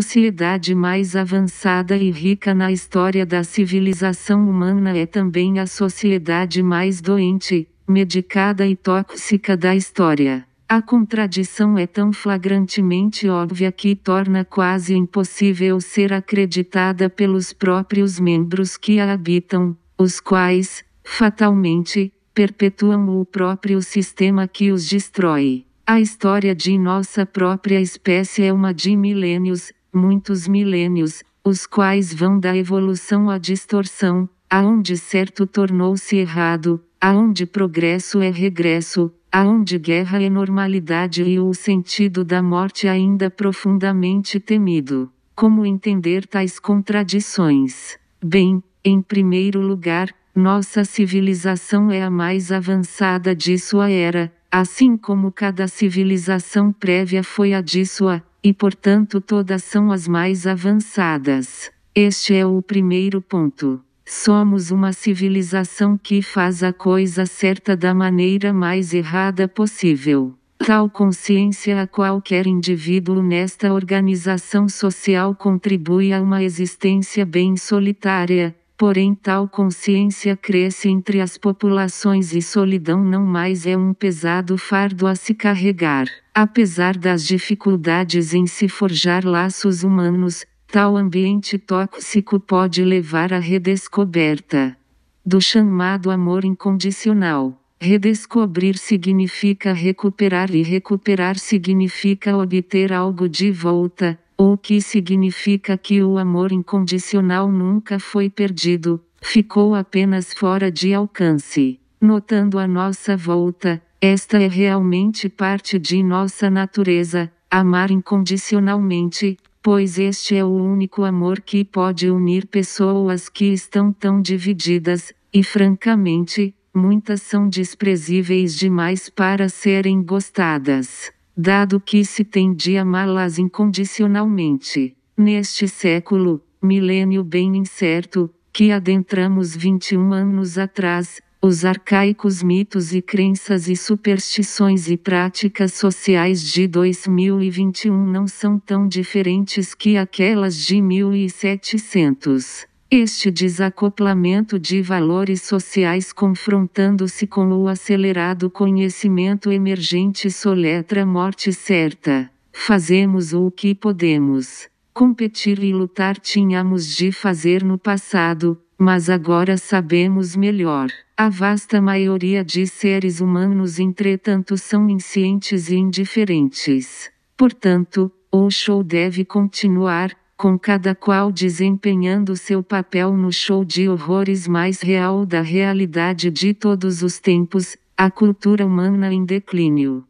sociedade mais avançada e rica na história da civilização humana é também a sociedade mais doente, medicada e tóxica da história. A contradição é tão flagrantemente óbvia que torna quase impossível ser acreditada pelos próprios membros que a habitam, os quais, fatalmente, perpetuam o próprio sistema que os destrói. A história de nossa própria espécie é uma de milênios, muitos milênios, os quais vão da evolução à distorção, aonde certo tornou-se errado, aonde progresso é regresso, aonde guerra é normalidade e o sentido da morte ainda profundamente temido. Como entender tais contradições? Bem, em primeiro lugar, nossa civilização é a mais avançada de sua era, assim como cada civilização prévia foi a de sua e portanto todas são as mais avançadas. Este é o primeiro ponto. Somos uma civilização que faz a coisa certa da maneira mais errada possível. Tal consciência a qualquer indivíduo nesta organização social contribui a uma existência bem solitária, Porém, tal consciência cresce entre as populações e solidão não mais é um pesado fardo a se carregar. Apesar das dificuldades em se forjar laços humanos, tal ambiente tóxico pode levar à redescoberta do chamado amor incondicional. Redescobrir significa recuperar e recuperar significa obter algo de volta, o que significa que o amor incondicional nunca foi perdido, ficou apenas fora de alcance. Notando a nossa volta, esta é realmente parte de nossa natureza, amar incondicionalmente, pois este é o único amor que pode unir pessoas que estão tão divididas, e francamente, muitas são desprezíveis demais para serem gostadas dado que se tende a amá-las incondicionalmente. Neste século, milênio bem incerto, que adentramos 21 anos atrás, os arcaicos mitos e crenças e superstições e práticas sociais de 2021 não são tão diferentes que aquelas de 1700. Este desacoplamento de valores sociais confrontando-se com o acelerado conhecimento emergente soletra morte certa. Fazemos o que podemos. Competir e lutar tínhamos de fazer no passado, mas agora sabemos melhor. A vasta maioria de seres humanos, entretanto, são inscientes e indiferentes. Portanto, o show deve continuar, com cada qual desempenhando seu papel no show de horrores mais real da realidade de todos os tempos, a cultura humana em declínio.